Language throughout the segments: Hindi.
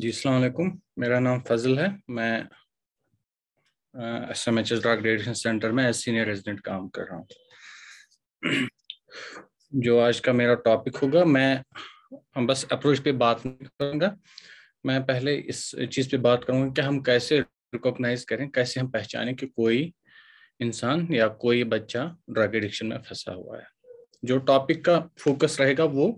जी अलैक्म मेरा नाम फजल है मैं S M H S drug centre में एज सीनियर रेजिडेंट काम कर रहा हूँ जो आज का मेरा टॉपिक होगा मैं बस अप्रोच पे बात नहीं करूँगा मैं पहले इस चीज़ पे बात करूँगा कि हम कैसे रिकॉग्नाइज करें कैसे हम पहचानें कि कोई इंसान या कोई बच्चा ड्रग एडिक्शन में फंसा हुआ है जो टॉपिक का फोकस रहेगा वो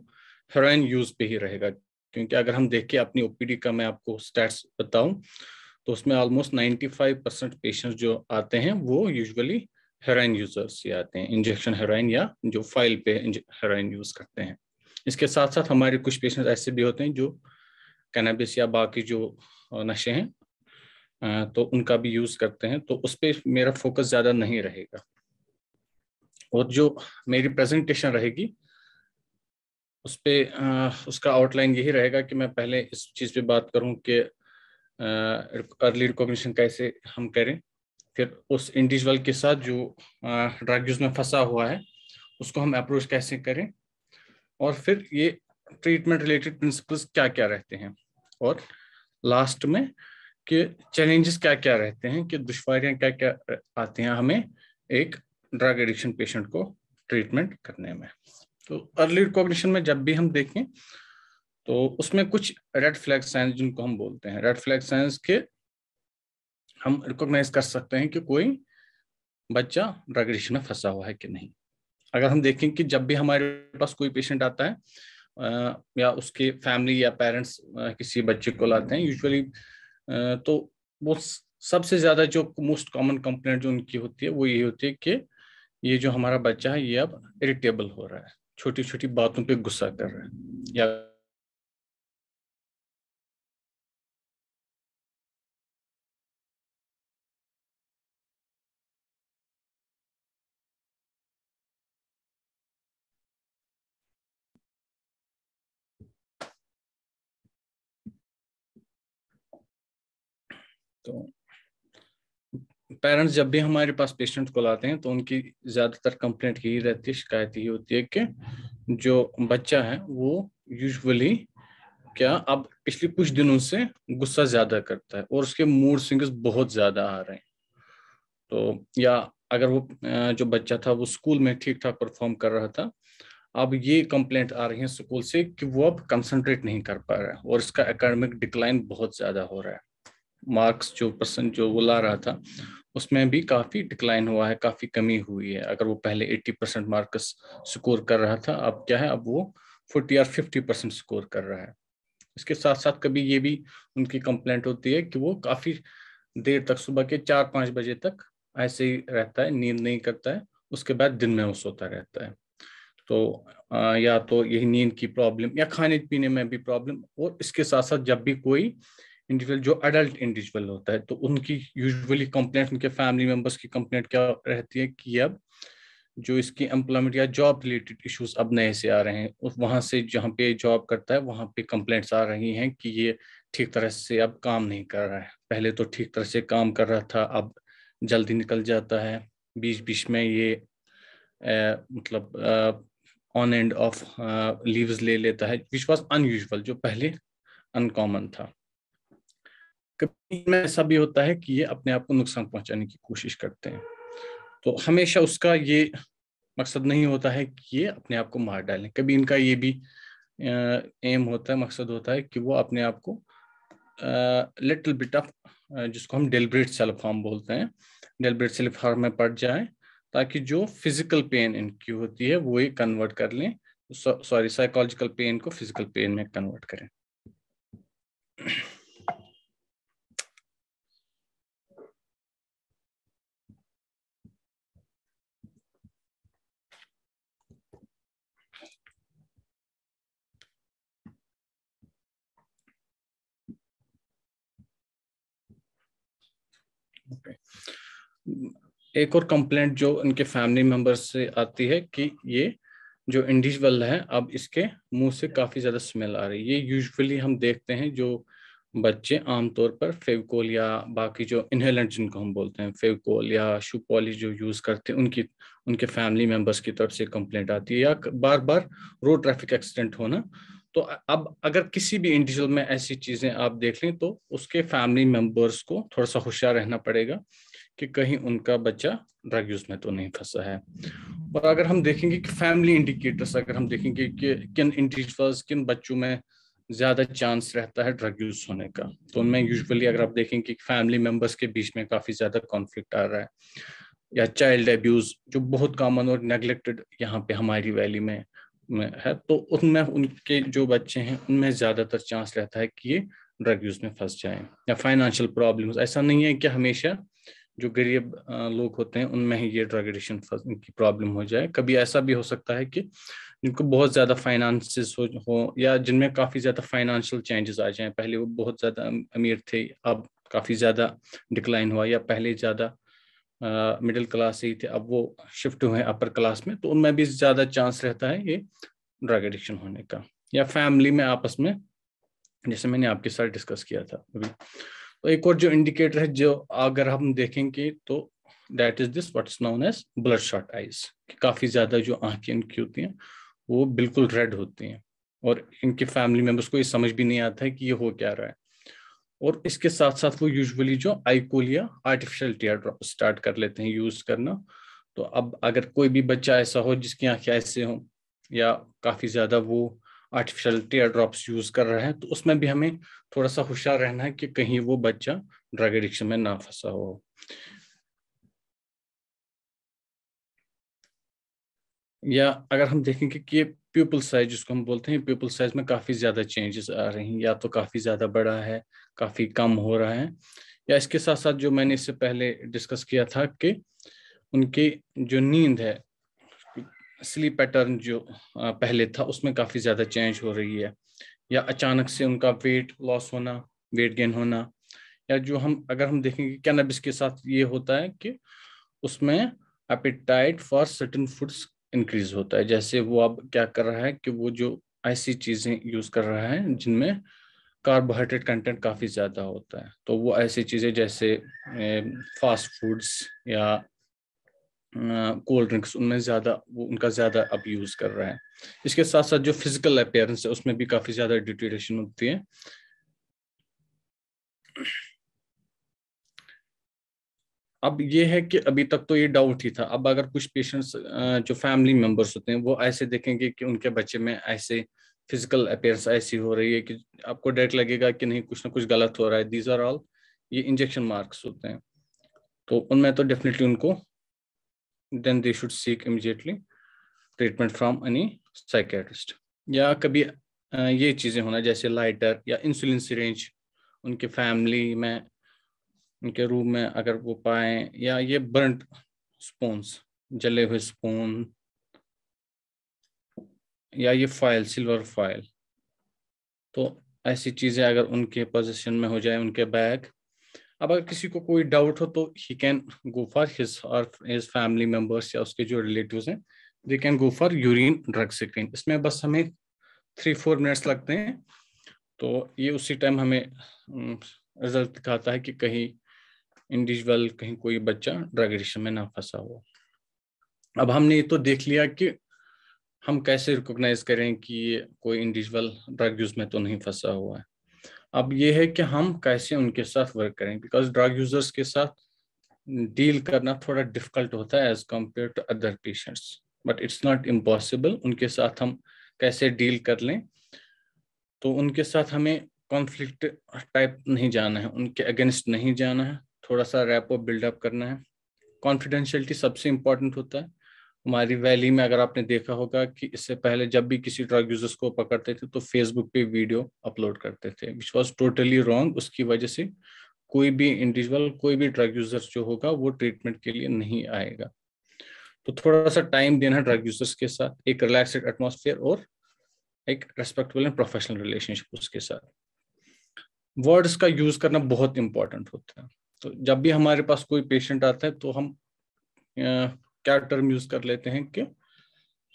हेरोइन यूज पे ही रहेगा क्योंकि अगर हम देख के अपनी ओपीडी का मैं आपको स्टैट्स बताऊं तो उसमें ऑलमोस्ट 95 परसेंट पेशेंट जो आते हैं वो यूजुअली हेराइन यूजर्स ही आते हैं इंजेक्शन हेराइन या जो फाइल पे हेराइन यूज करते हैं इसके साथ साथ हमारे कुछ पेशेंट ऐसे भी होते हैं जो कैनाबिस या बाकी जो नशे हैं तो उनका भी यूज करते हैं तो उस पर मेरा फोकस ज्यादा नहीं रहेगा और जो मेरी प्रेजेंटेशन रहेगी उस पर उसका आउटलाइन यही रहेगा कि मैं पहले इस चीज़ पे बात करूं कि अर्ली रिकॉग्निशन कैसे हम करें फिर उस इंडिविजुअल के साथ जो ड्रग यूज में फंसा हुआ है उसको हम अप्रोच कैसे करें और फिर ये ट्रीटमेंट रिलेटेड प्रिंसिपल्स क्या क्या रहते हैं और लास्ट में कि चैलेंजेस क्या क्या रहते हैं कि दुश्वारियां क्या क्या आती हैं हमें एक ड्रग एडिक्शन पेशेंट को ट्रीटमेंट करने में तो अर्ली रिकॉग्निशन में जब भी हम देखें तो उसमें कुछ रेड फ्लैग साइंस जिनको हम बोलते हैं रेड फ्लैग साइंस के हम रिकॉग्नाइज कर सकते हैं कि कोई बच्चा ड्रग एडिक्शन में फंसा हुआ है कि नहीं अगर हम देखें कि जब भी हमारे पास कोई पेशेंट आता है या उसके फैमिली या पेरेंट्स किसी बच्चे को लाते हैं यूजुअली तो वो सबसे ज़्यादा जो मोस्ट कॉमन कंप्लेंट जो उनकी होती है वो ये होती है कि ये जो हमारा बच्चा है ये अब इरिटेबल हो रहा है छोटी छोटी बातों पे गुस्सा कर रहे हैं या तो पेरेंट्स जब भी हमारे पास पेशेंट को लाते हैं तो उनकी ज़्यादातर कंप्लेंट यही रहती है शिकायत यही होती है कि जो बच्चा है वो यूजुअली क्या अब पिछले कुछ दिनों से गुस्सा ज़्यादा करता है और उसके मूड स्विंग्स बहुत ज़्यादा आ रहे हैं तो या अगर वो जो बच्चा था वो स्कूल में ठीक ठाक परफॉर्म कर रहा था अब ये कंप्लेंट आ रही है स्कूल से कि वो अब कंसंट्रेट नहीं कर पा रहा है और इसका एकेडमिक डिक्लाइन बहुत ज़्यादा हो रहा है मार्क्स जो परसेंट जो वो ला रहा था उसमें भी काफ़ी डिक्लाइन हुआ है काफ़ी कमी हुई है अगर वो पहले 80 परसेंट मार्क्स स्कोर कर रहा था अब क्या है अब वो 40 या 50 परसेंट स्कोर कर रहा है इसके साथ साथ कभी ये भी उनकी कंप्लेंट होती है कि वो काफ़ी देर तक सुबह के चार पाँच बजे तक ऐसे ही रहता है नींद नहीं करता है उसके बाद दिन में वो सोता रहता है तो आ, या तो यही नींद की प्रॉब्लम या खाने पीने में भी प्रॉब्लम और इसके साथ साथ जब भी कोई इंडिविजुअल जो अडल्ट इंडिविजुअल होता है तो उनकी यूजुअली कंप्लेंट उनके फैमिली मेम्बर्स की कंप्लेंट क्या रहती है कि अब जो इसकी एम्प्लॉयमेंट या जॉब रिलेटेड इश्यूज अब नए से आ रहे हैं वहाँ से जहाँ पे जॉब करता है वहाँ पे कंप्लेंट्स आ रही हैं कि ये ठीक तरह से अब काम नहीं कर रहा है पहले तो ठीक तरह से काम कर रहा था अब जल्दी निकल जाता है बीच बीच में ये ए, मतलब ऑन एंड ऑफ लीव्स ले लेता है विच वॉज अनयूजल जो पहले अनकॉमन था कभी में ऐसा भी होता है कि ये अपने आप को नुकसान पहुंचाने की कोशिश करते हैं तो हमेशा उसका ये मकसद नहीं होता है कि ये अपने आप को मार डालें कभी इनका ये भी एम होता है मकसद होता है कि वो अपने आप को लिटिल बिट ऑफ जिसको हम डेलब्रेट सेल्फ हार्म बोलते हैं डेलब्रेट सेल्फ हार्म में पड़ जाए ताकि जो फिजिकल पेन इनकी होती है वो ये कन्वर्ट कर लें सॉरी साइकोलॉजिकल पेन को फिजिकल पेन में कन्वर्ट करें एक और कंप्लेंट जो उनके फैमिली मेंबर्स से आती है कि ये जो इंडिविजुअल है अब इसके मुंह से काफ़ी ज़्यादा स्मेल आ रही है ये यूजुअली हम देखते हैं जो बच्चे आमतौर पर फेविकोल या बाकी जो इनहेलेंट जिनको हम बोलते हैं फेविकोल या शू पॉलिश जो यूज़ करते हैं उनकी उनके फैमिली मेंबर्स की तरफ से कंप्लेंट आती है या बार बार रोड ट्रैफिक एक्सीडेंट होना तो अब अगर किसी भी इंडिविजुअल में ऐसी चीज़ें आप देख लें तो उसके फैमिली मेंबर्स को थोड़ा सा होशियार रहना पड़ेगा कि कहीं उनका बच्चा ड्रग यूज में तो नहीं फंसा है और अगर हम देखेंगे कि फैमिली इंडिकेटर्स अगर हम देखेंगे कि किन इंडिविजुअल्स किन बच्चों में ज्यादा चांस रहता है ड्रग यूज होने का तो उनमें यूजुअली अगर आप देखेंगे कि फैमिली मेंबर्स के बीच में काफी ज्यादा कॉन्फ्लिक्ट आ रहा है या चाइल्ड एब्यूज जो बहुत कॉमन और नेग्लेक्टेड यहाँ पे हमारी वैली में, में है तो उनमें उनके जो बच्चे हैं उनमें ज्यादातर चांस रहता है कि ये ड्रग यूज में फंस जाए या फाइनेंशियल प्रॉब्लम्स ऐसा नहीं है कि हमेशा जो गरीब लोग होते हैं उनमें ही ये ड्रग एडिक्शन की प्रॉब्लम हो जाए कभी ऐसा भी हो सकता है कि जिनको बहुत ज़्यादा फाइनेंस हो, हो या जिनमें काफ़ी ज़्यादा फाइनेंशियल चेंजेस आ जाए पहले वो बहुत ज़्यादा अमीर थे अब काफ़ी ज़्यादा डिक्लाइन हुआ या पहले ज़्यादा मिडिल क्लास ही थे अब वो शिफ्ट हुए अपर क्लास में तो उनमें भी ज़्यादा चांस रहता है ये ड्रग एडिक्शन होने का या फैमिली में आपस में जैसे मैंने आपके साथ डिस्कस किया था अभी तो एक और जो इंडिकेटर है जो अगर हम देखेंगे तो that is this what's known as bloodshot eyes काफी ज्यादा जो आंखें इनकी होती हैं वो बिल्कुल रेड होती हैं और इनके फैमिली मेम्बर्स को ये समझ भी नहीं आता है कि ये हो क्या रहा है और इसके साथ साथ वो यूजुअली जो आईकोलिया आर्टिफिशियल टीयर ड्रॉप स्टार्ट कर लेते हैं यूज करना तो अब अगर कोई भी बच्चा ऐसा हो जिसकी आंखें ऐसे हों या काफी ज्यादा वो आर्टिफिशियल टेयर ड्रॉप्स यूज कर रहा है तो उसमें भी हमें थोड़ा सा होशियार रहना है कि कहीं वो बच्चा ड्रग एडिक्शन में ना फंसा हो या अगर हम देखें कि, ये प्यूपल साइज जिसको हम बोलते हैं प्यूपल साइज में काफी ज्यादा चेंजेस आ रही हैं या तो काफी ज्यादा बड़ा है काफी कम हो रहा है या इसके साथ साथ जो मैंने इससे पहले डिस्कस किया था कि उनकी जो नींद है स्लीप पैटर्न जो पहले था उसमें काफ़ी ज़्यादा चेंज हो रही है या अचानक से उनका वेट लॉस होना वेट गेन होना या जो हम अगर हम देखेंगे कैनबिस के साथ ये होता है कि उसमें appetite for certain foods increase होता है जैसे वो अब क्या कर रहा है कि वो जो ऐसी चीज़ें यूज़ कर रहा है जिनमें कार्बोहाइड्रेट कंटेंट काफ़ी ज़्यादा होता है तो वो ऐसी चीज़ें जैसे फास्ट फूड्स या कोल्ड ड्रिंक्स उनमें ज्यादा वो उनका ज्यादा अब यूज कर रहा है इसके साथ साथ जो फिजिकल अपेयरेंस है उसमें भी काफी ज्यादा डिटेरेशन होती है अब ये है कि अभी तक तो ये डाउट ही था अब अगर कुछ पेशेंट्स जो फैमिली मेंबर्स होते हैं वो ऐसे देखेंगे कि उनके बच्चे में ऐसे फिजिकल अपेयरेंस ऐसी हो रही है कि आपको डेट लगेगा कि नहीं कुछ ना कुछ गलत हो रहा है दीज आर ऑल ये इंजेक्शन मार्क्स होते हैं तो उनमें तो डेफिनेटली उनको then they should seek immediately treatment from any psychiatrist या कभी ये चीज़ें होना जैसे lighter या insulin syringe उनके family में उनके room में अगर वो पाए या ये burnt spoons जले हुए spoon या ये file silver file तो ऐसी चीज़ें अगर उनके पोजीशन में हो जाए उनके बैग अब अगर किसी को कोई डाउट हो तो he can go for his और हिज फैमिली मेम्बर्स या उसके जो रिलेटिव हैं they can go for urine drug screen इसमें बस हमें थ्री फोर मिनट्स लगते हैं तो ये उसी टाइम हमें रिजल्ट दिखाता है कि कहीं इंडिविजुअल कहीं कोई बच्चा ड्रग एडिक्शन में ना फंसा हो अब हमने ये तो देख लिया कि हम कैसे रिकॉग्नाइज करें कि कोई इंडिविजुअल ड्रग यूज में तो नहीं फंसा हुआ है अब ये है कि हम कैसे उनके साथ वर्क करें बिकॉज ड्रग यूजर्स के साथ डील करना थोड़ा डिफिकल्ट होता है as compared to other patients but it's not impossible उनके साथ हम कैसे डील कर लें तो उनके साथ हमें कॉन्फ्लिक्ट टाइप नहीं जाना है उनके अगेंस्ट नहीं जाना है थोड़ा सा रैपो बिल्डअप करना है कॉन्फिडेंशियलिटी सबसे इम्पॉर्टेंट होता है हमारी वैली में अगर आपने देखा होगा कि इससे पहले जब भी किसी ड्रग यूजर्स को पकड़ते थे तो फेसबुक पे वीडियो अपलोड करते थे विच वॉज टोटली रॉन्ग उसकी वजह से कोई भी इंडिविजुअल कोई भी ड्रग यूजर्स जो होगा वो ट्रीटमेंट के लिए नहीं आएगा तो थोड़ा सा टाइम देना ड्रग यूजर्स के साथ एक रिलैक्सड एटमोसफेयर और एक रेस्पेक्टेबल एंड प्रोफेशनल रिलेशनशिप उसके साथ वर्ड्स का यूज करना बहुत इंपॉर्टेंट होता है तो जब भी हमारे पास कोई पेशेंट आता है तो हम क्या टर्म यूज कर लेते हैं कि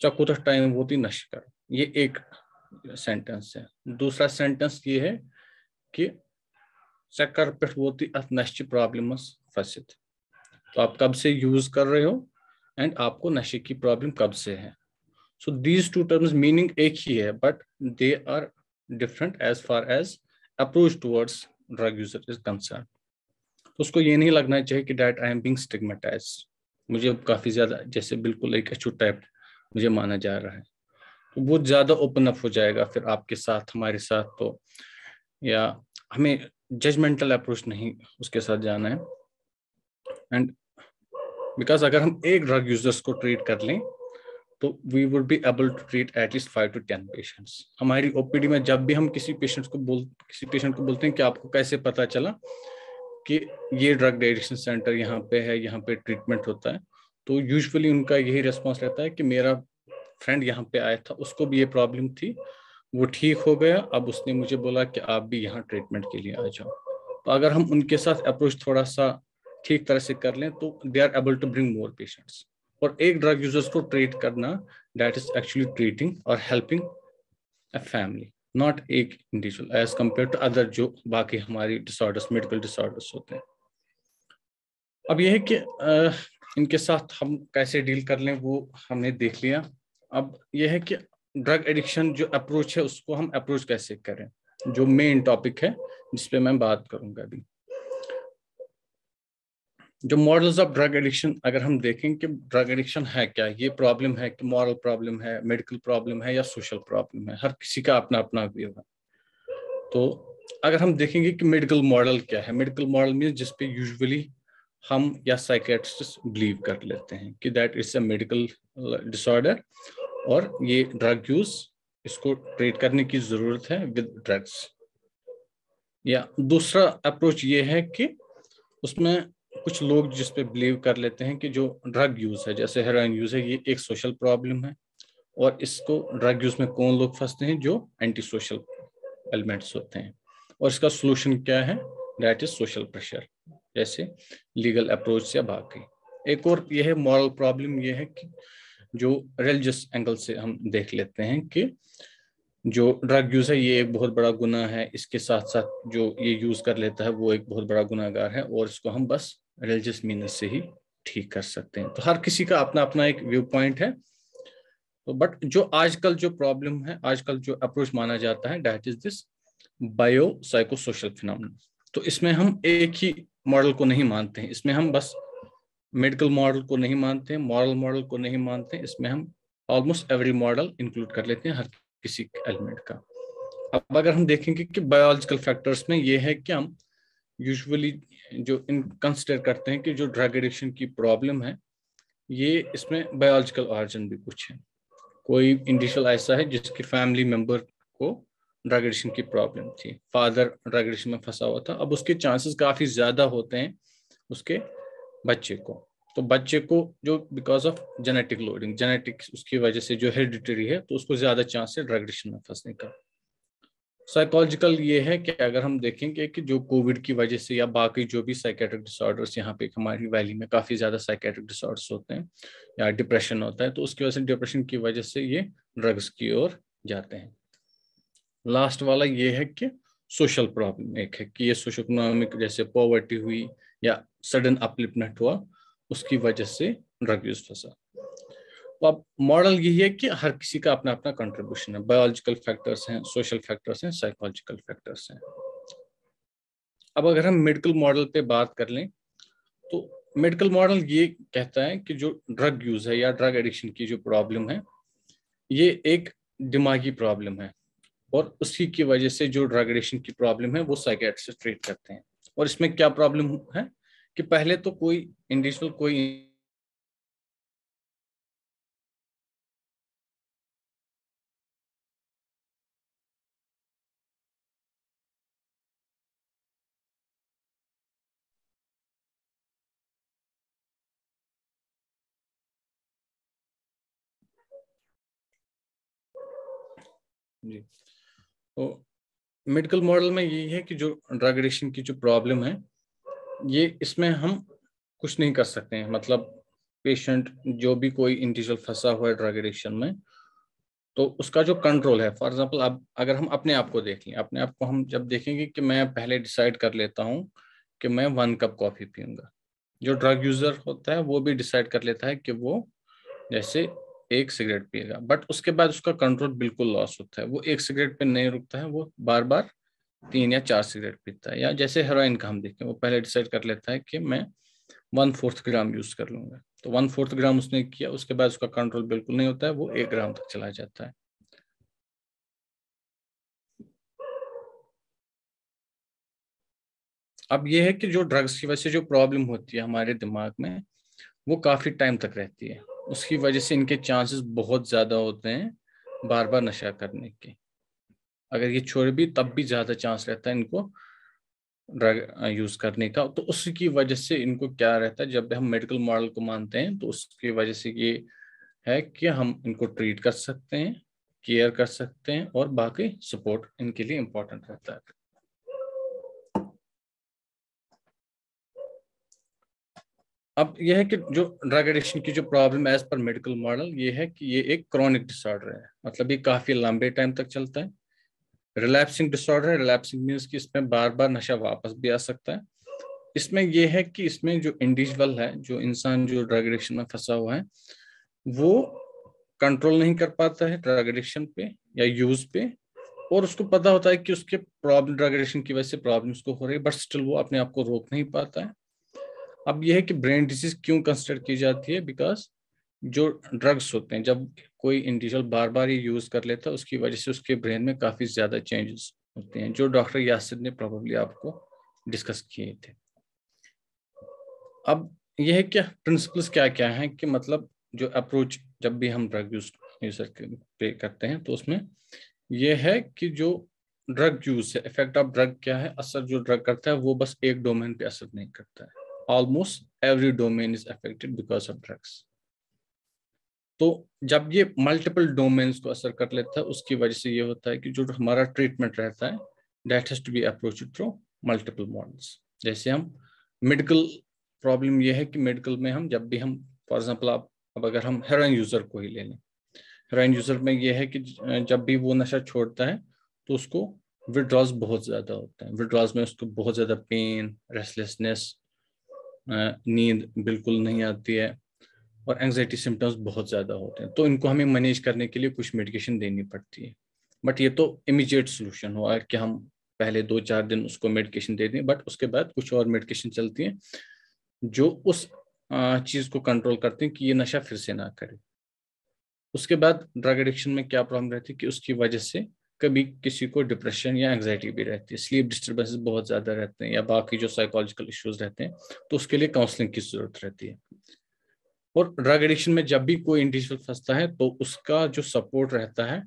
चकुतस टाइम होती कर ये एक सेंटेंस है दूसरा सेंटेंस ये है कि चक्कर पेट होती अत प्रॉब्लम फसित तो आप कब से यूज कर रहे हो एंड आपको नशे की प्रॉब्लम कब से है so these two terms meaning एक ही है but they are different as far as approach towards drug user is concern उसको ये नहीं लगना चाहिए कि that I am being stigmatize मुझे काफ़ी ज़्यादा जैसे बिल्कुल एक टाइप मुझे माना जा रहा है तो वो ज़्यादा ओपन अप हो जाएगा फिर आपके साथ हमारे साथ तो या हमें जजमेंटल अप्रोच नहीं उसके साथ जाना है एंड बिकॉज अगर हम एक ड्रग यूजर्स को ट्रीट कर लें तो we would be able to treat at least five to ten patients हमारी ओपीडी में जब भी हम किसी पेशेंट को बोल किसी पेशेंट को बोलते हैं कि आपको कैसे पता चला कि ये ड्रग डायरेक्शन सेंटर यहाँ पे है यहाँ पे ट्रीटमेंट होता है तो यूजुअली उनका यही रिस्पॉन्स रहता है कि मेरा फ्रेंड यहाँ पे आया था उसको भी ये प्रॉब्लम थी वो ठीक हो गया अब उसने मुझे बोला कि आप भी यहाँ ट्रीटमेंट के लिए आ जाओ तो अगर हम उनके साथ अप्रोच थोड़ा सा ठीक तरह से कर लें तो they are able to bring more patients और एक ड्रग यूजर्स को ट्रीट करना दैट इज एक्चुअली ट्रीटिंग और हेल्पिंग अ फैमिली नॉट एक individual as compared to other जो बाकी हमारी डिसऑर्डर्स मेडिकल डिसऑर्डर्स होते हैं अब यह है कि इनके साथ हम कैसे डील कर लें वो हमने देख लिया अब यह है कि ड्रग एडिक्शन जो अप्रोच है उसको हम अप्रोच कैसे करें जो मेन टॉपिक है जिसपे मैं बात करूंगा अभी जो मॉडल्स ऑफ ड्रग एडिक्शन अगर हम देखें कि ड्रग एडिक्शन है क्या ये प्रॉब्लम है कि मॉरल प्रॉब्लम है मेडिकल प्रॉब्लम है या सोशल प्रॉब्लम है हर किसी का अपना अपना व्यू है तो अगर हम देखेंगे कि मेडिकल मॉडल क्या है मेडिकल मॉडल मीन जिस पे यूजुअली हम या साइकेट्रिस्ट बिलीव कर लेते हैं कि that is a medical disorder और ये ड्रग यूज इसको ट्रीट करने की जरूरत है विद ड्रग्स या दूसरा अप्रोच ये है कि उसमें कुछ लोग जिस पे बिलीव कर लेते हैं कि जो ड्रग यूज है जैसे हेरोइन यूज है ये एक सोशल प्रॉब्लम है और इसको ड्रग यूज में कौन लोग फंसते हैं जो एंटी सोशल एलिमेंट्स होते हैं और इसका सोल्यूशन क्या है दैट इज सोशल प्रेशर जैसे लीगल अप्रोच या बाकी एक और ये है मॉरल प्रॉब्लम ये है कि जो रिलीजियस एंगल से हम देख लेते हैं कि जो ड्रग यूज है ये एक बहुत बड़ा गुना है इसके साथ साथ जो ये यूज कर लेता है वो एक बहुत बड़ा गुनागार है और इसको हम बस रिलीजियस मीनस से ही ठीक कर सकते हैं तो हर किसी का अपना अपना एक व्यू पॉइंट है तो बट जो आजकल जो प्रॉब्लम है आजकल जो अप्रोच माना जाता है that is this bio psycho social phenomena तो इसमें हम एक ही मॉडल को नहीं मानते हैं इसमें हम बस मेडिकल मॉडल को नहीं मानते हैं मॉरल मॉडल को नहीं मानते हैं इसमें हम ऑलमोस्ट एवरी मॉडल इंक्लूड कर लेते हैं हर किसी एलिमेंट का अब अगर हम देखेंगे कि बायोलॉजिकल फैक्टर्स में ये है कि हम यूजुअली जो इन कंसिडर करते हैं कि जो ड्रग एडिक्शन की प्रॉब्लम है ये इसमें बायोलॉजिकल ऑरिजन भी कुछ है कोई इंडिविजुअल ऐसा है जिसके फैमिली मेंबर को ड्रग एडिक्शन की प्रॉब्लम थी फादर ड्रग एडिक्शन में फंसा हुआ था अब उसके चांसेस काफ़ी ज़्यादा होते हैं उसके बच्चे को तो बच्चे को जो because of genetic loading genetics उसकी वजह से जो हेरिडिटरी है तो उसको ज़्यादा चांस है ड्रग एडिक्शन में फंसने का साइकोलॉजिकल ये है कि अगर हम देखेंगे कि जो कोविड की वजह से या बाकी जो भी साइकेट्रिक डिसऑर्डर्स यहाँ पे हमारी वैली में काफ़ी ज़्यादा साइकेट्रिक डिसऑर्डर्स होते हैं या डिप्रेशन होता है तो उसकी वजह से डिप्रेशन की वजह से ये ड्रग्स की ओर जाते हैं लास्ट वाला ये है कि सोशल प्रॉब्लम एक है कि ये सोशो इकोनॉमिक जैसे पॉवर्टी हुई या सडन अपलिपमेंट हुआ उसकी वजह से ड्रग यूज फंसा तो अब मॉडल यही है कि हर किसी का अपना अपना कंट्रीब्यूशन है बायोलॉजिकल फैक्टर्स हैं सोशल फैक्टर्स हैं साइकोलॉजिकल फैक्टर्स हैं अब अगर हम मेडिकल मॉडल पे बात कर लें तो मेडिकल मॉडल ये कहता है कि जो ड्रग यूज है या ड्रग एडिक्शन की जो प्रॉब्लम है ये एक दिमागी प्रॉब्लम है और उसी की वजह से जो ड्रग एडिक्शन की प्रॉब्लम है वो साइकेट्रिस्ट ट्रीट करते हैं और इसमें क्या प्रॉब्लम है कि पहले तो कोई इंडिविजुअल कोई जी तो मेडिकल मॉडल में यही है कि जो ड्रग एडिक्शन की जो प्रॉब्लम है ये इसमें हम कुछ नहीं कर सकते हैं मतलब पेशेंट जो भी कोई इंडिविजुअल फंसा हुआ है ड्रग एडिक्शन में तो उसका जो कंट्रोल है फॉर एग्जाम्पल अब अगर हम अपने आप को देख लें अपने आप को हम जब देखेंगे कि मैं पहले डिसाइड कर लेता हूँ कि मैं वन कप कॉफ़ी पीऊंगा जो ड्रग यूज़र होता है वो भी डिसाइड कर लेता है कि वो जैसे एक सिगरेट पिएगा बट उसके बाद उसका कंट्रोल बिल्कुल लॉस होता है वो एक सिगरेट पे नहीं रुकता है वो बार बार तीन या चार सिगरेट पीता है या जैसे हेरोइन का हम देखें वो पहले डिसाइड कर लेता है कि मैं वन फोर्थ ग्राम यूज कर लूंगा तो वन फोर्थ ग्राम उसने किया उसके बाद उसका कंट्रोल बिल्कुल नहीं होता है वो एक ग्राम तक चला जाता है अब ये है कि जो ड्रग्स की वजह से जो प्रॉब्लम होती है हमारे दिमाग में वो काफी टाइम तक रहती है उसकी वजह से इनके चांसेस बहुत ज़्यादा होते हैं बार बार नशा करने के अगर ये छोड़े भी तब भी ज़्यादा चांस रहता है इनको ड्रग यूज करने का तो उसकी वजह से इनको क्या रहता है जब हम मेडिकल मॉडल को मानते हैं तो उसकी वजह से ये है कि हम इनको ट्रीट कर सकते हैं केयर कर सकते हैं और बाकी सपोर्ट इनके लिए इम्पोर्टेंट रहता है अब यह है कि जो ड्रग एडिक्शन की जो problem as per medical model ये है कि ये एक क्रॉनिक डिसऑर्डर है मतलब ये काफ़ी लंबे टाइम तक चलता है रिलैप्सिंग डिसऑर्डर है रिलैप्सिंग मीन्स कि इसमें बार बार नशा वापस भी आ सकता है इसमें यह है कि इसमें जो इंडिविजुअल है जो इंसान जो ड्रग एडिक्शन में फंसा हुआ है वो कंट्रोल नहीं कर पाता है ड्रग एडिक्शन पे या यूज पे और उसको पता होता है कि उसके प्रॉब्लम ड्रग एडिक्शन की वजह से प्रॉब्लम उसको हो रही है बट स्टिल वो अपने आप को रोक नहीं पाता है अब यह है कि ब्रेन डिजीज क्यों कंसिडर की जाती है बिकॉज जो ड्रग्स होते हैं जब कोई इंडिविजुअल बार बार ये यूज़ कर लेता है उसकी वजह से उसके ब्रेन में काफ़ी ज़्यादा चेंजेस होते हैं जो डॉक्टर यासिर ने प्रॉबली आपको डिस्कस किए थे अब यह है क्या प्रिंसिपल्स क्या क्या हैं कि मतलब जो अप्रोच जब भी हम ड्रग यूज पे करते हैं तो उसमें यह है कि जो ड्रग यूज है इफेक्ट ऑफ ड्रग क्या है असर जो ड्रग करता है वो बस एक डोमेन पे असर नहीं करता है almost every domain is affected because of drugs तो जब ये मल्टीपल डोमेन्स को असर कर लेता है उसकी वजह से ये होता है कि जो हमारा ट्रीटमेंट रहता है that has to be approach through multiple models जैसे हम मेडिकल प्रॉब्लम ये है कि मेडिकल में हम जब भी हम फॉर एग्जाम्पल आप अब अगर हम हेरोइन यूज़र को ही ले लें हेरोइन यूज़र में ये है कि जब भी वो नशा छोड़ता है तो उसको विड्रॉज बहुत ज़्यादा होता है विड्रॉज में उसको बहुत ज़्यादा पेन रेस्टलेसनेस नींद बिल्कुल नहीं आती है और एंग्जाइटी सिम्टम्स बहुत ज़्यादा होते हैं तो इनको हमें मैनेज करने के लिए कुछ मेडिकेशन देनी पड़ती है बट ये तो इमीजिएट सोल्यूशन हुआ कि हम पहले दो चार दिन उसको मेडिकेशन दे दें बट उसके बाद कुछ और मेडिकेशन चलती हैं जो उस चीज़ को कंट्रोल करते हैं कि ये नशा फिर से ना करे उसके बाद ड्रग एडिक्शन में क्या प्रॉब्लम रहती है कि उसकी वजह से कभी किसी को डिप्रेशन या एंगजाइटी भी रहती है स्लीप डिस्टर्बेंसेस बहुत ज़्यादा रहते हैं या बाकी जो साइकोलॉजिकल इश्यूज रहते हैं तो उसके लिए काउंसलिंग की ज़रूरत रहती है और ड्रग एडिक्शन में जब भी कोई इंडिविजुअल फंसता है तो उसका जो सपोर्ट रहता है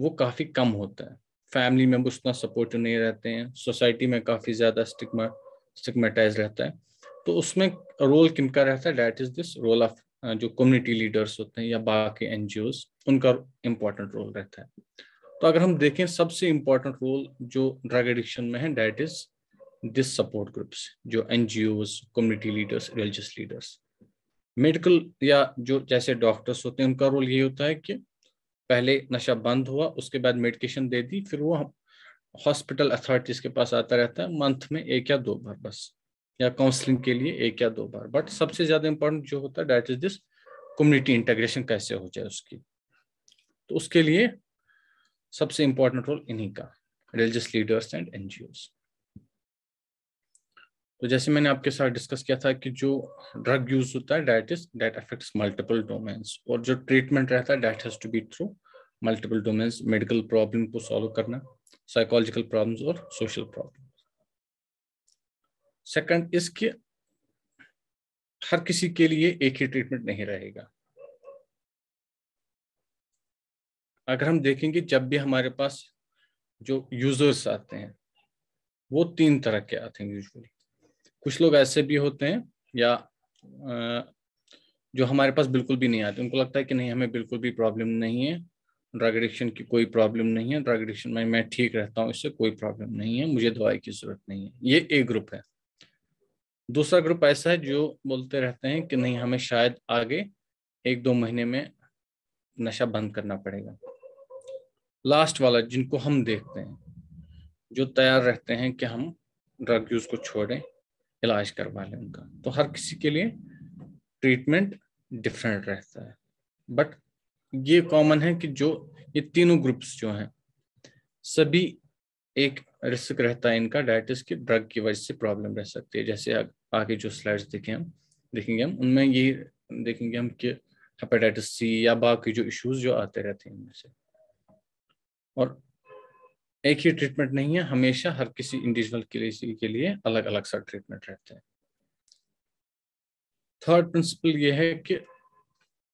वो काफ़ी कम होता है फैमिली में उतना सपोर्टिव नहीं रहते हैं सोसाइटी में काफ़ी ज़्यादा स्टिग्मा स्टिग्मेटाइज रहता है तो उसमें रोल किन का रहता है that is this role of जो कम्युनिटी लीडर्स होते हैं या बाकी एन उनका इम्पोर्टेंट रोल रहता है तो अगर हम देखें सबसे इम्पोर्टेंट रोल जो ड्रग एडिक्शन में है that is this support groups जो एन community leaders religious leaders medical या जो जैसे डॉक्टर्स होते हैं उनका रोल ये होता है कि पहले नशा बंद हुआ उसके बाद मेडिकेशन दे दी फिर वो हॉस्पिटल अथॉरिटीज के पास आता रहता है मंथ में एक या दो बार बस या काउंसलिंग के लिए एक या दो बार बट सबसे ज़्यादा इम्पोर्टेंट जो होता है that is this community integration कैसे हो जाए उसकी तो उसके लिए सबसे इंपॉर्टेंट रोल इन्हीं का रिलीजियस लीडर्स एंड एनजीओ तो जैसे मैंने आपके साथ डिस्कस किया था कि जो ड्रग यूज होता है that is that affects multiple domains और जो ट्रीटमेंट रहता है that has to be through multiple domains medical problem को सॉल्व करना साइकोलॉजिकल प्रॉब्लम्स और सोशल प्रॉब्लम सेकंड इसके हर किसी के लिए एक ही ट्रीटमेंट नहीं रहेगा अगर हम देखेंगे जब भी हमारे पास जो यूजर्स आते हैं वो तीन तरह के आते हैं यूजुअली कुछ लोग ऐसे भी होते हैं या जो हमारे पास बिल्कुल भी नहीं आते उनको लगता है कि नहीं हमें बिल्कुल भी प्रॉब्लम नहीं है ड्रग एडिक्शन की कोई प्रॉब्लम नहीं है ड्रग एडिक्शन में मैं ठीक रहता हूँ इससे कोई प्रॉब्लम नहीं है मुझे दवाई की जरूरत नहीं है ये एक ग्रुप है दूसरा ग्रुप ऐसा है जो बोलते रहते हैं कि नहीं हमें शायद आगे एक दो महीने में नशा बंद करना पड़ेगा लास्ट वाला जिनको हम देखते हैं जो तैयार रहते हैं कि हम ड्रग यूज को छोड़ें इलाज करवा लें उनका तो हर किसी के लिए ट्रीटमेंट डिफरेंट रहता है बट ये कॉमन है कि जो ये तीनों ग्रुप्स जो हैं सभी एक रिस्क रहता है इनका डायटिस की ड्रग की वजह से प्रॉब्लम रह सकती है जैसे आगे जो स्लाइड्स देखें हम देखेंगे हम उनमें ये देखेंगे हम कि हेपेटाइटिस सी या बाकी जो इश्यूज जो आते रहते हैं इनमें से और एक ही ट्रीटमेंट नहीं है हमेशा हर किसी इंडिविजुअल के लिए अलग अलग सा ट्रीटमेंट रहते हैं थर्ड प्रिंसिपल ये है कि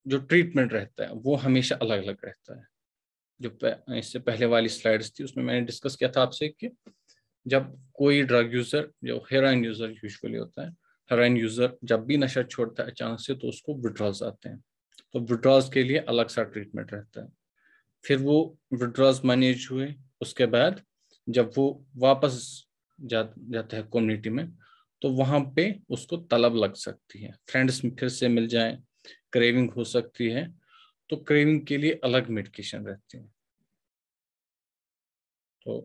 जो ट्रीटमेंट रहता है वो हमेशा अलग अलग रहता है जो इससे पहले वाली स्लाइड्स थी उसमें मैंने डिस्कस किया था आपसे कि जब कोई ड्रग यूज़र जो हेराइन यूज़र यूजुअली होता है हेराइन यूज़र जब भी नशा छोड़ता है अचानक से तो उसको विड्रॉल्स आते हैं तो विड्रॉल्स के लिए अलग सा ट्रीटमेंट रहता है फिर वो विड्रॉज मैनेज हुए उसके बाद जब वो वापस जा जाता है कम्युनिटी में तो वहाँ पे उसको तलब लग सकती है फ्रेंड्स फिर से मिल जाए क्रेविंग हो सकती है तो क्रेविंग के लिए अलग मेडिकेशन रहती है तो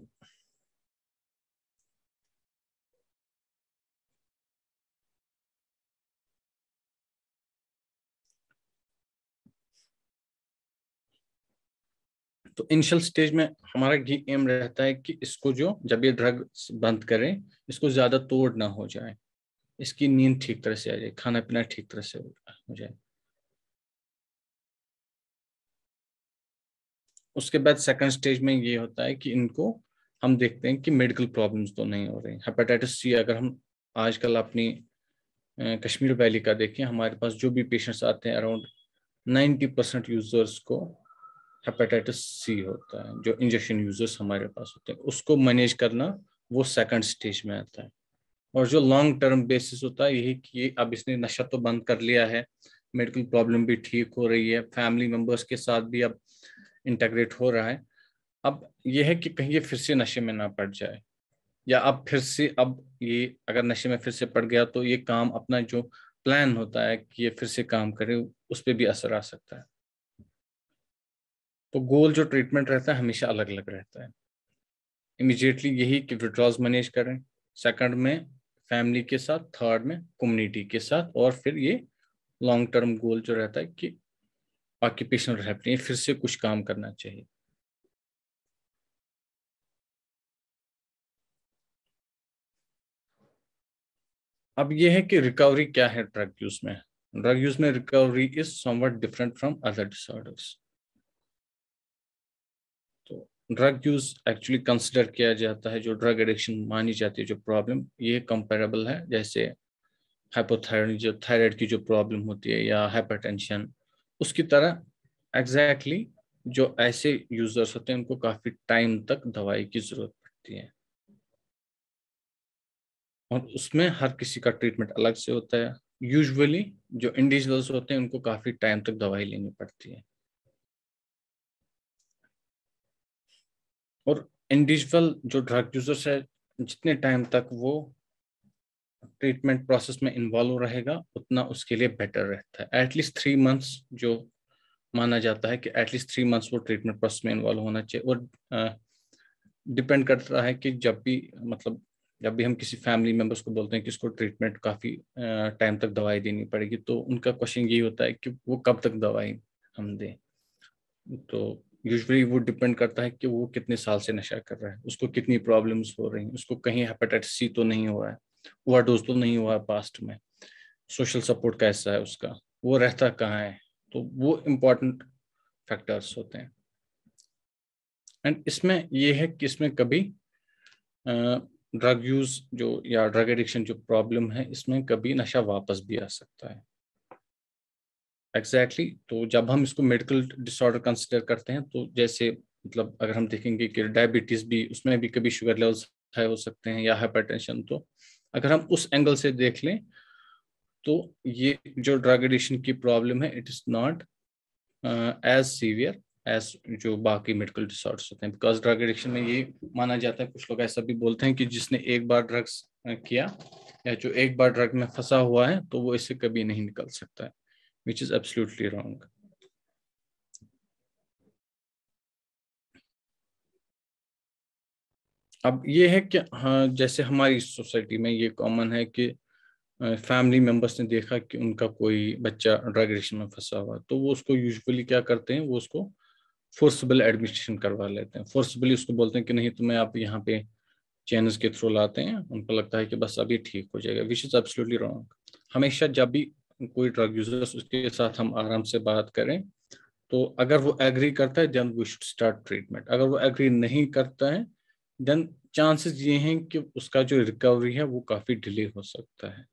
तो इनिशियल स्टेज में हमारा ये एम रहता है कि इसको जो जब ये ड्रग बंद करें इसको ज़्यादा तोड़ ना हो जाए इसकी नींद ठीक तरह से आ जाए खाना पीना ठीक तरह से हो जाए उसके बाद सेकंड स्टेज में ये होता है कि इनको हम देखते हैं कि मेडिकल प्रॉब्लम्स तो नहीं हो रही हेपेटाइटिस सी अगर हम आजकल अपनी कश्मीर वैली का देखें हमारे पास जो भी पेशेंट्स आते हैं अराउंड 90 परसेंट यूजर्स को हेपेटाइटिस सी होता है जो इंजेक्शन यूजर्स हमारे पास होते हैं उसको मैनेज करना वो सेकंड स्टेज में आता है और जो लॉन्ग टर्म बेसिस होता है यही कि अब इसने नशा तो बंद कर लिया है मेडिकल प्रॉब्लम भी ठीक हो रही है फैमिली मेम्बर्स के साथ भी अब इंटेग्रेट हो रहा है अब यह है कि कहीं ये फिर से नशे में ना पड़ जाए या अब फिर से अब ये अगर नशे में फिर से पड़ गया तो ये काम अपना जो प्लान होता है कि ये फिर से काम करे उस पर भी असर आ सकता है तो गोल जो ट्रीटमेंट रहता है हमेशा अलग अलग रहता है इमिजिएटली यही कि विड्रॉज मैनेज करें सेकंड में फैमिली के साथ थर्ड में कम्युनिटी के साथ और फिर ये लॉन्ग टर्म गोल जो रहता है कि ऑक्यूपेशनल रेहबिलिटेशन फिर से कुछ काम करना चाहिए अब ये है कि रिकवरी क्या है ड्रग यूज में ड्रग यूज में recovery is something different from other disorders drug use actually consider किया जाता है जो ड्रग एडिक्शन मानी जाती है जो प्रॉब्लम ये कंपेरेबल है जैसे हाइपोथायरॉइड जो थायराइड की जो प्रॉब्लम होती है या हाइपरटेंशन उसकी तरह एग्जैक्टली exactly जो ऐसे यूजर्स होते हैं उनको काफी टाइम तक दवाई की जरूरत पड़ती है और उसमें हर किसी का ट्रीटमेंट अलग से होता है यूजुअली जो इंडिविजुअल्स होते हैं उनको काफी टाइम तक दवाई लेनी पड़ती है और इंडिविजुअल जो ड्रग यूजर्स है जितने टाइम तक वो ट्रीटमेंट प्रोसेस में इन्वॉल्व रहेगा उतना उसके लिए बेटर रहता है एटलीस्ट थ्री मंथ्स जो माना जाता है कि एटलीस्ट थ्री मंथ्स वो ट्रीटमेंट प्रोसेस में इन्वॉल्व होना चाहिए और डिपेंड करता है कि जब भी मतलब जब भी हम किसी फैमिली मेम्बर्स को बोलते हैं कि इसको ट्रीटमेंट काफ़ी टाइम तक दवाई देनी पड़ेगी तो उनका क्वेश्चन यही होता है कि वो कब तक दवाई हम दें तो यूजली वो डिपेंड करता है कि वो कितने साल से नशा कर रहा है उसको कितनी प्रॉब्लम्स हो रही हैं उसको कहीं हेपेटाइटिस सी तो नहीं हुआ है ओवरडोज तो नहीं हुआ है पास्ट में सोशल सपोर्ट कैसा है उसका वो रहता कहाँ है तो वो इम्पोर्टेंट फैक्टर्स होते हैं एंड इसमें ये है कि इसमें कभी ड्रग यूज जो या ड्रग एडिक्शन जो प्रॉब्लम है इसमें कभी नशा वापस भी आ सकता है एग्जैक्टली exactly. तो जब हम इसको मेडिकल डिसऑर्डर कंसिडर करते हैं तो जैसे मतलब अगर हम देखेंगे कि डायबिटीज भी उसमें भी कभी शुगर लेवल्स हाई हो सकते हैं या हाइपरटेंशन तो अगर हम उस एंगल से देख लें तो ये जो ड्रग एडिशन की प्रॉब्लम है it is not as severe as जो बाकी मेडिकल डिसऑर्डर्स होते हैं बिकॉज ड्रग एडिक्शन में ये माना जाता है कुछ लोग ऐसा भी बोलते हैं कि जिसने एक बार ड्रग्स uh, किया या जो एक बार ड्रग में फंसा हुआ है तो वो इससे कभी नहीं निकल सकता है which is absolutely wrong. अब ये है कि हाँ जैसे हमारी सोसाइटी में ये कॉमन है कि फैमिली मेंबर्स ने देखा कि उनका कोई बच्चा ड्रग एडिक्शन में फंसा हुआ तो वो उसको यूजुअली क्या करते हैं वो उसको फोर्सबल एडमिशन करवा लेते हैं फोर्सबली उसको बोलते हैं कि नहीं तुम्हें आप यहाँ पे चैनल्स के थ्रू लाते हैं उनको लगता है कि बस अभी ठीक हो जाएगा विच इज़ एब्सोल्युटली रॉन्ग हमेशा जब भी कोई ड्रग यूजर्स उसके साथ हम आराम से बात करें तो अगर वो एग्री करता है then we should start treatment अगर वो एग्री नहीं करता है देन चांसेस ये हैं कि उसका जो रिकवरी है वो काफ़ी डिले हो सकता है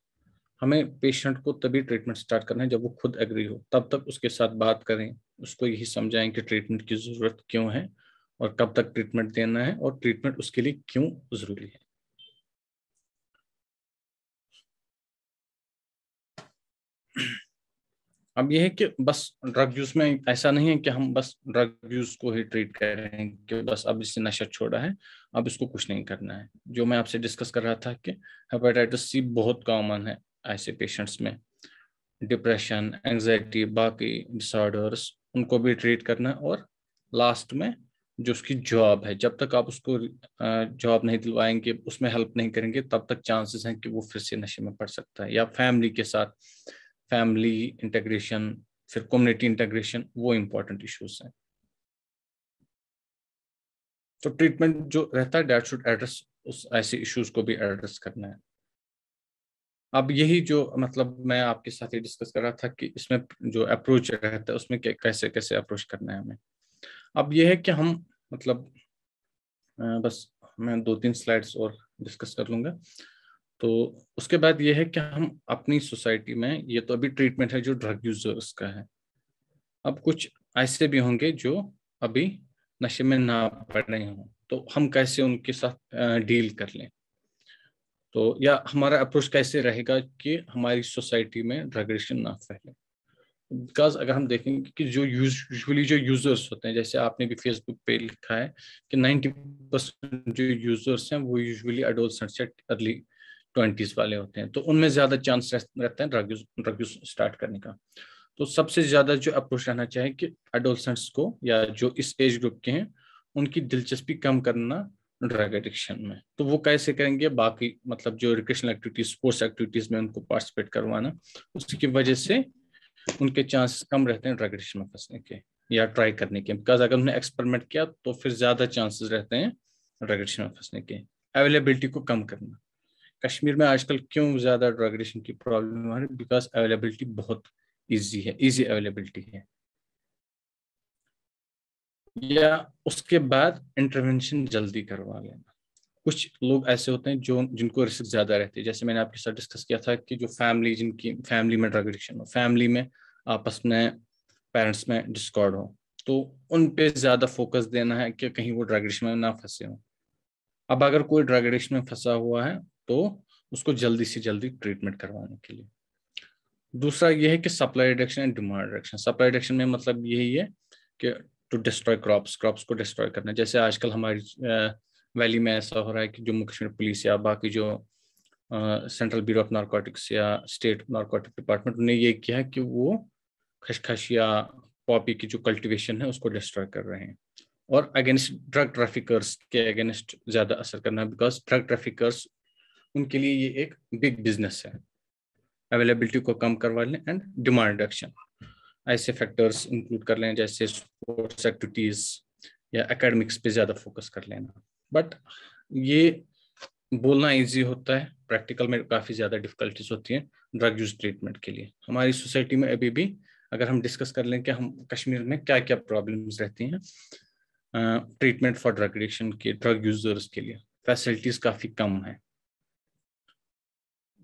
हमें पेशेंट को तभी ट्रीटमेंट स्टार्ट करना है जब वो खुद एग्री हो तब तक उसके साथ बात करें उसको यही समझाएं कि ट्रीटमेंट की ज़रूरत क्यों है और कब तक ट्रीटमेंट देना है और ट्रीटमेंट उसके लिए क्यों ज़रूरी है अब यह है कि बस ड्रग यूज में ऐसा नहीं है कि हम बस ड्रग यूज को ही ट्रीट कर रहे हैं कि बस अब इससे नशा छोड़ा है अब इसको कुछ नहीं करना है जो मैं आपसे डिस्कस कर रहा था कि हेपेटाइटिस सी बहुत कॉमन है ऐसे पेशेंट्स में डिप्रेशन एंजाइटी बाकी डिसऑर्डर्स उनको भी ट्रीट करना और लास्ट में जो उसकी जॉब है जब तक आप उसको जॉब नहीं दिलवाएंगे उसमें हेल्प नहीं करेंगे तब तक चांसेस हैं कि वो फिर से नशे में पड़ सकता है या फैमिली के साथ फैमिली इंटेग्रेशन फिर कम्युनिटी इंटेग्रेशन वो इंपॉर्टेंट इश्यूज हैं तो ट्रीटमेंट जो रहता है डेट शुड एड्रेस उस ऐसे इश्यूज को भी एड्रेस करना है अब यही जो मतलब मैं आपके साथ ही डिस्कस कर रहा था कि इसमें जो अप्रोच रहता है उसमें कैसे कैसे अप्रोच करना है हमें अब यह है कि हम मतलब बस मैं दो तीन स्लाइड्स और डिस्कस कर लूंगा तो उसके बाद ये है कि हम अपनी सोसाइटी में ये तो अभी ट्रीटमेंट है जो ड्रग यूजर्स का है अब कुछ ऐसे भी होंगे जो अभी नशे में ना पड़ रहे हों तो हम कैसे उनके साथ डील कर लें तो या हमारा अप्रोच कैसे रहेगा कि हमारी सोसाइटी में ड्रग एडिक्शन ना फैले बिकॉज अगर हम देखेंगे कि जो यूजली जो यूजर्स होते हैं जैसे आपने भी फेसबुक पे लिखा है कि नाइनटी परसेंट जो यूजर्स हैं वो यूजुअली एडोलसेंट्स से अर्ली ट्वेंटीज वाले होते हैं तो उनमें ज्यादा चांस रहता है drug use drug use start करने का तो सबसे ज्यादा जो अप्रोच रहना चाहिए कि एडोलसेंट्स को या जो इस एज ग्रुप के हैं उनकी दिलचस्पी कम करना ड्रग एडिक्शन में तो वो कैसे करेंगे बाकी मतलब जो रिक्रेशनल एक्टिविटीज स्पोर्ट्स एक्टिविटीज में उनको पार्टिसिपेट करवाना उसकी वजह से उनके चांसेस कम रहते हैं ड्रग एडिक्शन में फंसने के या ट्राई करने के बिकॉज अगर उन्होंने एक्सपेरिमेंट किया तो फिर ज्यादा चांसेस रहते हैं ड्रग एडिक्शन में फंसने के अवेलेबिलिटी को कम करना कश्मीर में आजकल क्यों ज़्यादा ड्रग एडिक्शन की प्रॉब्लम आ रही है बिकॉज अवेलेबिलिटी बहुत ईजी है ईजी अवेलेबिलिटी है या उसके बाद इंटरवेंशन जल्दी करवा लेना कुछ लोग ऐसे होते हैं जो जिनको रिस्क ज़्यादा रहती है जैसे मैंने आपके साथ डिस्कस किया था कि जो फैमिली जिनकी फैमिली में ड्रग एडिक्शन हो फैमिली में आपस में पेरेंट्स में डिस्कॉर्ड हो तो उन पे ज़्यादा फोकस देना है कि कहीं वो ड्रग एडिक्शन में ना फंसे हों अब अगर कोई ड्रग एडिक्शन में फंसा हुआ है तो उसको जल्दी से जल्दी ट्रीटमेंट करवाने के लिए दूसरा यह है कि supply reduction and demand reduction supply reduction में मतलब यही है कि टू डिस्ट्रॉय क्रॉप्स क्रॉप्स को डिस्ट्रॉय करना जैसे आजकल हमारी वैली में ऐसा हो रहा है कि जम्मू कश्मीर पुलिस या बाकी जो सेंट्रल ब्यूरो ऑफ नारकोटिक्स या स्टेट नारकोटिक डिपार्टमेंट ने ये किया है कि वो खशखश या पॉपी की जो कल्टिवेशन है उसको डिस्ट्रॉय कर रहे हैं और अगेंस्ट ड्रग ट्रैफिकर्स के अगेंस्ट ज़्यादा असर करना है बिकॉज ड्रग ट्रैफिकर्स उनके लिए ये एक बिग बिजनेस है अवेलेबिलिटी को कम करवा लें एंड डिमांड रिडक्शन ऐसे फैक्टर्स इंक्लूड कर लें जैसे स्पोर्ट्स एक्टिविटीज या एकेडमिक्स पे ज़्यादा फोकस कर लेना बट ये बोलना इजी होता है प्रैक्टिकल में काफ़ी ज़्यादा डिफिकल्टीज होती हैं ड्रग यूज ट्रीटमेंट के लिए हमारी सोसाइटी में अभी भी अगर हम डिस्कस कर लें कि हम कश्मीर में क्या क्या प्रॉब्लम्स रहती हैं ट्रीटमेंट फॉर ड्रग एडिक्शन के ड्रग यूजर्स के लिए फैसिलिटीज़ काफ़ी कम है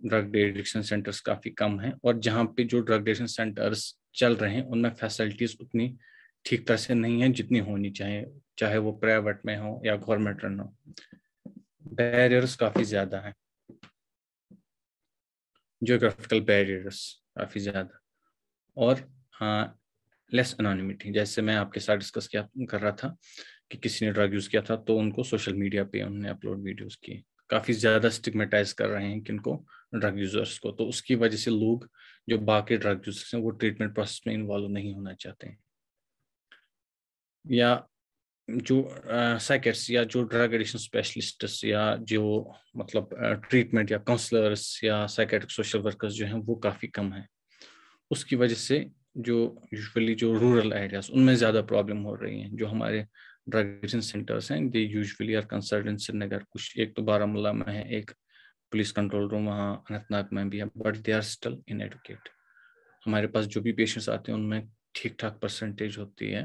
ड्रग डिडिक्शन सेंटर्स काफ़ी कम हैं और जहाँ पे जो ड्रग एडिक्शन सेंटर्स चल रहे हैं उनमें फैसिलिटीज़ उतनी ठीक तरह से नहीं है जितनी होनी चाहिए चाहे वो प्राइवेट में हो या गवर्नमेंट रन हो बैरियर्स काफ़ी ज़्यादा हैं जोग्राफिकल बैरियर्स काफ़ी ज़्यादा और हाँ लेस अनोनिमिटी जैसे मैं आपके साथ डिस्कस किया कर रहा था कि किसी ने ड्रग यूज़ किया था तो उनको सोशल मीडिया पे उन्होंने अपलोड वीडियोस किए काफ़ी ज़्यादा स्टिग्मेटाइज कर रहे हैं कि उनको ड्रग यूजर्स को तो उसकी वजह से लोग जो बाकी ड्रग यूजर्स हैं वो ट्रीटमेंट प्रोसेस में इन्वॉल्व नहीं होना चाहते हैं या जो साइकेट्स या जो ड्रग एडिक्शन स्पेशलिस्ट या जो मतलब ट्रीटमेंट या काउंसलर्स या साइकेट्रिक सोशल वर्कर्स जो हैं वो काफ़ी कम हैं उसकी वजह से जो यूजुअली जो रूरल एरियाज उनमें ज़्यादा प्रॉब्लम हो रही हैं जो हमारे ड्रग एडिक्शन सेंटर्स हैं they usually are in Srinagar कुछ एक तो बारामूला में है एक पुलिस कंट्रोल रूम वहाँ अनंतनाग में भी है but they are still inadequate हमारे पास जो भी पेशेंट्स आते हैं उनमें ठीक ठाक परसेंटेज होती है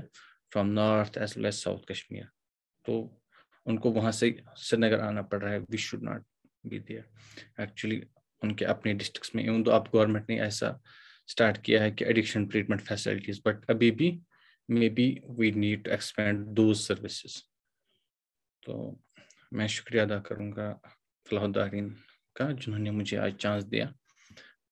from north as well as south Kashmir तो उनको वहाँ से श्रीनगर आना पड़ रहा है we should not be there actually उनके अपने डिस्ट्रिक्ट में इवन तो आप गवर्नमेंट ने ऐसा स्टार्ट किया है कि एडिक्शन ट्रीटमेंट फैसिलिटीज बट अभी भी maybe we need to expand दो सर्विसेज तो मैं शुक्रिया अदा करूँगा फलाहुद्दारीन का जिन्होंने मुझे आज चांस दिया